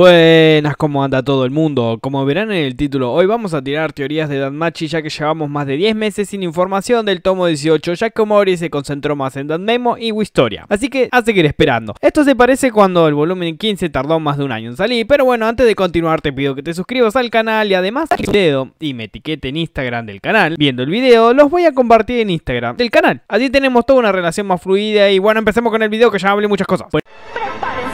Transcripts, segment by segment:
Buenas, ¿cómo anda todo el mundo? Como verán en el título, hoy vamos a tirar teorías de Dan Machi ya que llevamos más de 10 meses sin información del tomo 18, ya que Mori se concentró más en Dan Memo y Wistoria. Así que a seguir esperando. Esto se parece cuando el volumen 15 tardó más de un año en salir, pero bueno, antes de continuar te pido que te suscribas al canal y además el dedo y me etiquete en Instagram del canal. Viendo el video, los voy a compartir en Instagram del canal. Así tenemos toda una relación más fluida y bueno, empecemos con el video que ya hablé muchas cosas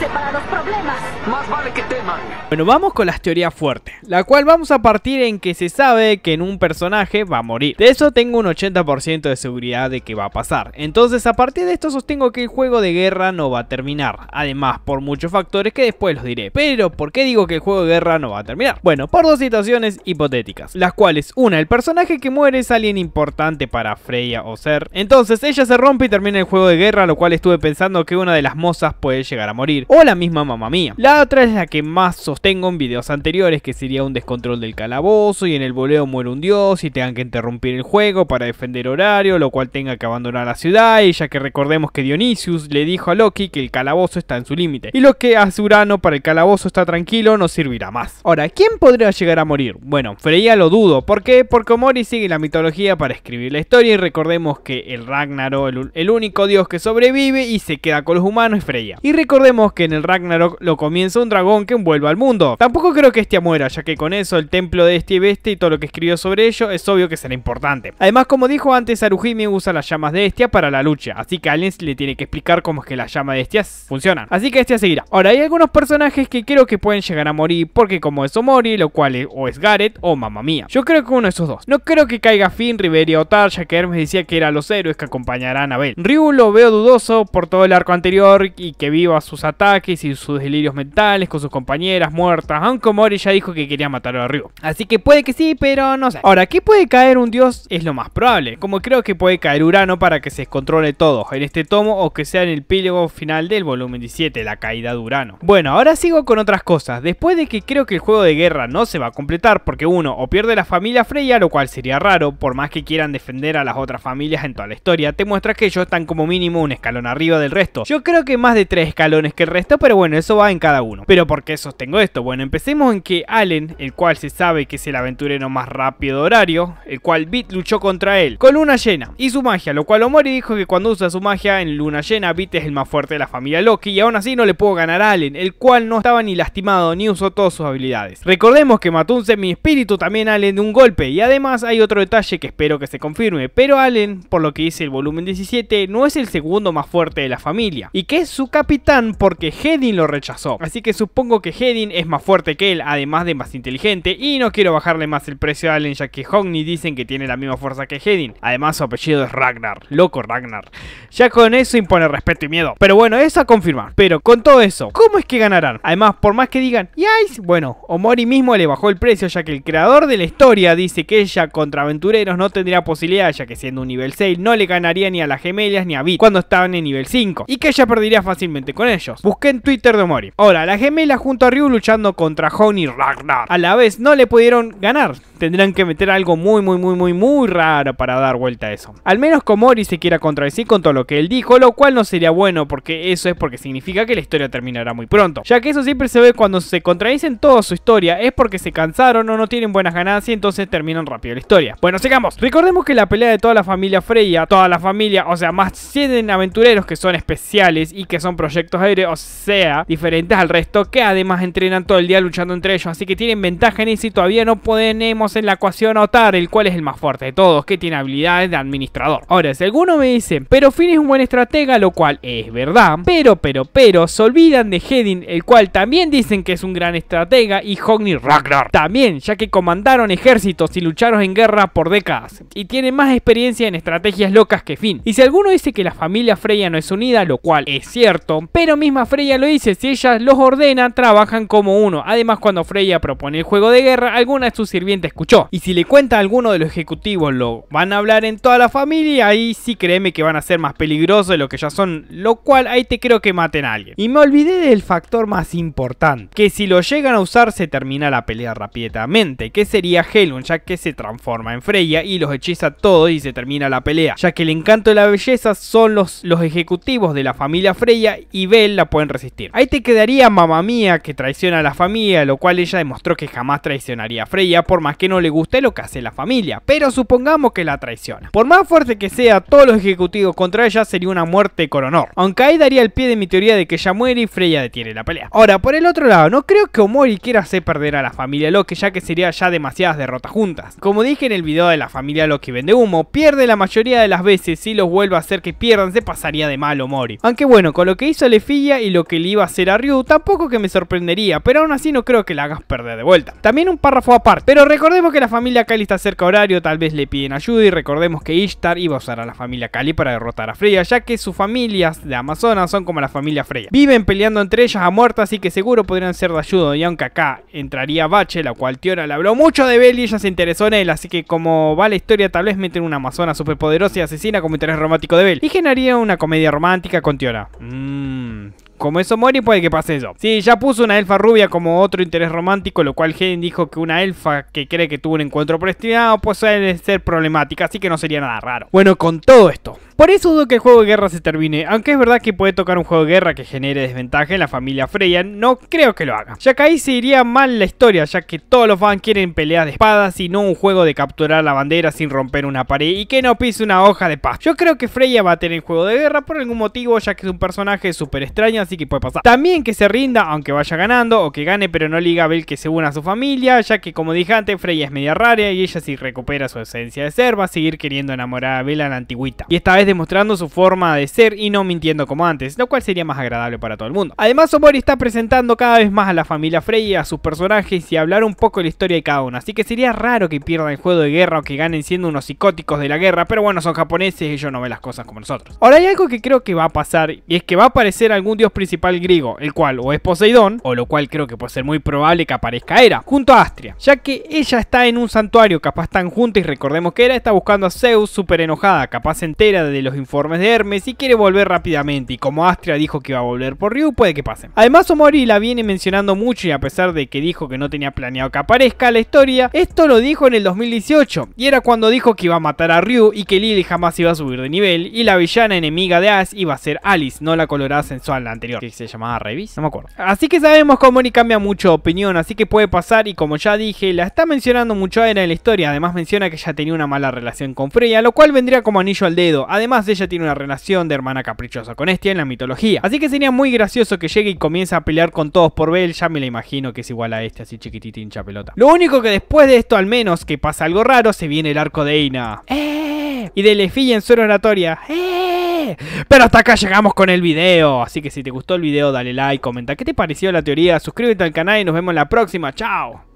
para los problemas. Más vale que teman. Bueno, vamos con las teorías fuertes, la cual vamos a partir en que se sabe que en un personaje va a morir. De eso tengo un 80% de seguridad de que va a pasar. Entonces, a partir de esto sostengo que el juego de guerra no va a terminar. Además, por muchos factores que después los diré. Pero, ¿por qué digo que el juego de guerra no va a terminar? Bueno, por dos situaciones hipotéticas, las cuales, una, el personaje que muere es alguien importante para Freya o Ser. Entonces, ella se rompe y termina el juego de guerra, lo cual estuve pensando que una de las mozas puede llegar a morir o la misma mamá mía. La otra es la que más sostengo en videos anteriores, que sería un descontrol del calabozo y en el voleo muere un dios y tengan que interrumpir el juego para defender horario, lo cual tenga que abandonar la ciudad y ya que recordemos que Dionysius le dijo a Loki que el calabozo está en su límite y lo que hace Urano para el calabozo está tranquilo no servirá más. Ahora, ¿quién podría llegar a morir? Bueno, Freya lo dudo, ¿por qué? Porque Mori sigue la mitología para escribir la historia y recordemos que el Ragnarok, el, el único dios que sobrevive y se queda con los humanos es Freya. Y recordemos que en el Ragnarok lo comienza un dragón que envuelva al mundo. Tampoco creo que Estia muera, ya que con eso el templo de este y bestia y todo lo que escribió sobre ello es obvio que será importante. Además, como dijo antes, Aruhimi usa las llamas de Estia para la lucha, así que Aliens le tiene que explicar cómo es que las llamas de Estia funcionan. Así que Estia seguirá. Ahora, hay algunos personajes que creo que pueden llegar a morir, porque como es Omori, lo cual o es Gareth o mamá Mía. Yo creo que uno de esos dos. No creo que caiga Finn, Riveria o Tar, ya que Hermes decía que eran los héroes que acompañarán a Bell. Ryu lo veo dudoso por todo el arco anterior y que viva sus ataques y sus delirios mentales con sus compañeras muertas, aunque Mori ya dijo que quería matarlo arriba, Así que puede que sí, pero no sé. Ahora, que puede caer un dios? Es lo más probable, como creo que puede caer Urano para que se controle todo en este tomo o que sea en el pílogo final del volumen 17, la caída de Urano. Bueno, ahora sigo con otras cosas. Después de que creo que el juego de guerra no se va a completar porque uno o pierde la familia Freya, lo cual sería raro, por más que quieran defender a las otras familias en toda la historia, te muestra que ellos están como mínimo un escalón arriba del resto. Yo creo que más de tres escalones que pero bueno, eso va en cada uno. Pero ¿por qué sostengo esto? Bueno, empecemos en que Allen, el cual se sabe que es el aventurero más rápido horario, el cual Bit luchó contra él, con luna llena y su magia, lo cual Omori dijo que cuando usa su magia en luna llena, Bit es el más fuerte de la familia Loki y aún así no le pudo ganar a Allen, el cual no estaba ni lastimado ni usó todas sus habilidades. Recordemos que mató un semi-espíritu también Allen de un golpe y además hay otro detalle que espero que se confirme, pero Allen, por lo que dice el volumen 17, no es el segundo más fuerte de la familia y que es su capitán porque Hedin lo rechazó. Así que supongo que Hedin es más fuerte que él, además de más inteligente, y no quiero bajarle más el precio a Allen ya que Hogni dicen que tiene la misma fuerza que Hedin. Además su apellido es Ragnar, loco Ragnar. Ya con eso impone respeto y miedo. Pero bueno, eso a confirmar. Pero con todo eso, ¿cómo es que ganarán? Además, por más que digan, ay, Bueno, Omori mismo le bajó el precio ya que el creador de la historia dice que ella contra aventureros no tendría posibilidad ya que siendo un nivel 6 no le ganaría ni a las gemelas ni a Vi cuando estaban en nivel 5 y que ella perdería fácilmente con ellos. Busqué en Twitter de Mori. Ahora, la gemela junto a Ryu luchando contra Honey Ragnar. A la vez, no le pudieron ganar. Tendrán que meter algo muy, muy, muy, muy, muy raro para dar vuelta a eso. Al menos Mori se quiera contradecir con todo lo que él dijo, lo cual no sería bueno porque eso es porque significa que la historia terminará muy pronto. Ya que eso siempre se ve cuando se contradicen toda su historia, es porque se cansaron o no tienen buenas ganancias y entonces terminan rápido la historia. Bueno, sigamos. Recordemos que la pelea de toda la familia Freya, toda la familia, o sea, más 100 aventureros que son especiales y que son proyectos aéreos, sea, diferentes al resto que además entrenan todo el día luchando entre ellos. Así que tienen ventaja en eso y todavía no podemos en la ecuación notar el cual es el más fuerte de todos, que tiene habilidades de administrador. Ahora, si alguno me dice pero Finn es un buen estratega, lo cual es verdad, pero, pero, pero, se olvidan de Hedin, el cual también dicen que es un gran estratega, y Hogni Ragnar también, ya que comandaron ejércitos y lucharon en guerra por décadas, y tiene más experiencia en estrategias locas que Finn. Y si alguno dice que la familia Freya no es unida, lo cual es cierto, pero misma Freya lo dice, si ellas los ordenan, trabajan como uno. Además, cuando Freya propone el juego de guerra, alguna de sus sirvientes escuchó. Y si le cuenta a alguno de los ejecutivos, lo van a hablar en toda la familia, ahí sí créeme que van a ser más peligrosos de lo que ya son, lo cual ahí te creo que maten a alguien. Y me olvidé del factor más importante, que si lo llegan a usar se termina la pelea rápidamente, que sería Helun, ya que se transforma en Freya y los hechiza todos y se termina la pelea, ya que el encanto de la belleza son los, los ejecutivos de la familia Freya y Bell la pueden resistir. Ahí te quedaría mamá mía que traiciona a la familia, lo cual ella demostró que jamás traicionaría a Freya por más que no le guste lo que hace la familia, pero supongamos que la traiciona. Por más fuerte que sea, todos los ejecutivos contra ella sería una muerte con honor, aunque ahí daría el pie de mi teoría de que ella muere y Freya detiene la pelea. Ahora, por el otro lado, no creo que Omori quiera hacer perder a la familia Loki ya que sería ya demasiadas derrotas juntas. Como dije en el video de la familia Loki vende humo, pierde la mayoría de las veces si los vuelve a hacer que pierdan se pasaría de malo Mori. Aunque bueno, con lo que hizo y y lo que le iba a hacer a Ryu, tampoco que me sorprendería, pero aún así no creo que la hagas perder de vuelta. También un párrafo aparte, pero recordemos que la familia Kali está cerca horario, tal vez le piden ayuda y recordemos que Ishtar iba a usar a la familia Kali para derrotar a Freya, ya que sus familias de Amazonas son como la familia Freya. Viven peleando entre ellas a muertas, así que seguro podrían ser de ayuda, y aunque acá entraría Bache, la cual Tiora le habló mucho de Bell y ella se interesó en él, así que como va la historia, tal vez meten una Amazona superpoderosa y asesina como interés romántico de Bell, y generaría una comedia romántica con Tiora. Mmm, como eso y puede que pase eso. Sí, ya puso una elfa rubia como otro interés romántico, lo cual Helen dijo que una elfa que cree que tuvo un encuentro pues puede ser problemática, así que no sería nada raro. Bueno, con todo esto, por eso dudo que el juego de guerra se termine, aunque es verdad que puede tocar un juego de guerra que genere desventaja en la familia Freya, no creo que lo haga. Ya que ahí se iría mal la historia, ya que todos los fans quieren peleas de espadas y no un juego de capturar la bandera sin romper una pared y que no pise una hoja de paz. Yo creo que Freya va a tener juego de guerra por algún motivo, ya que es un personaje súper extraño, así que puede pasar. También que se rinda, aunque vaya ganando, o que gane pero no liga a Bel que se una a su familia, ya que como dije antes, Freya es media rara y ella si recupera su esencia de ser, va a seguir queriendo enamorar a Bel a la antigüita. Y esta vez demostrando su forma de ser y no mintiendo como antes, lo cual sería más agradable para todo el mundo. Además, Omori está presentando cada vez más a la familia Frey, a sus personajes y hablar un poco de la historia de cada uno, así que sería raro que pierdan el juego de guerra o que ganen siendo unos psicóticos de la guerra, pero bueno, son japoneses y ellos no ven las cosas como nosotros. Ahora hay algo que creo que va a pasar y es que va a aparecer algún dios principal griego, el cual o es Poseidón, o lo cual creo que puede ser muy probable que aparezca Hera, junto a Astria, ya que ella está en un santuario, capaz están juntos y recordemos que Hera está buscando a Zeus súper enojada, capaz entera de de los informes de Hermes y quiere volver rápidamente y como Astria dijo que iba a volver por Ryu, puede que pase. Además Omori la viene mencionando mucho y a pesar de que dijo que no tenía planeado que aparezca la historia, esto lo dijo en el 2018 y era cuando dijo que iba a matar a Ryu y que Lily jamás iba a subir de nivel y la villana enemiga de Ash iba a ser Alice, no la colorada sensual la anterior, que se llamaba Revis, no me acuerdo. Así que sabemos que Omori cambia mucho de opinión, así que puede pasar y como ya dije, la está mencionando mucho en la historia, además menciona que ya tenía una mala relación con Freya, lo cual vendría como anillo al dedo. Además Además, ella tiene una relación de hermana caprichosa con este en la mitología. Así que sería muy gracioso que llegue y comience a pelear con todos por Bell. Ya me la imagino que es igual a este, así chiquitita hincha pelota. Lo único que después de esto, al menos, que pasa algo raro, se viene el arco de Ina. ¡Eh! Y de Lefi en su oratoria. ¡Eh! Pero hasta acá llegamos con el video. Así que si te gustó el video, dale like, comenta qué te pareció la teoría, suscríbete al canal y nos vemos la próxima. Chao.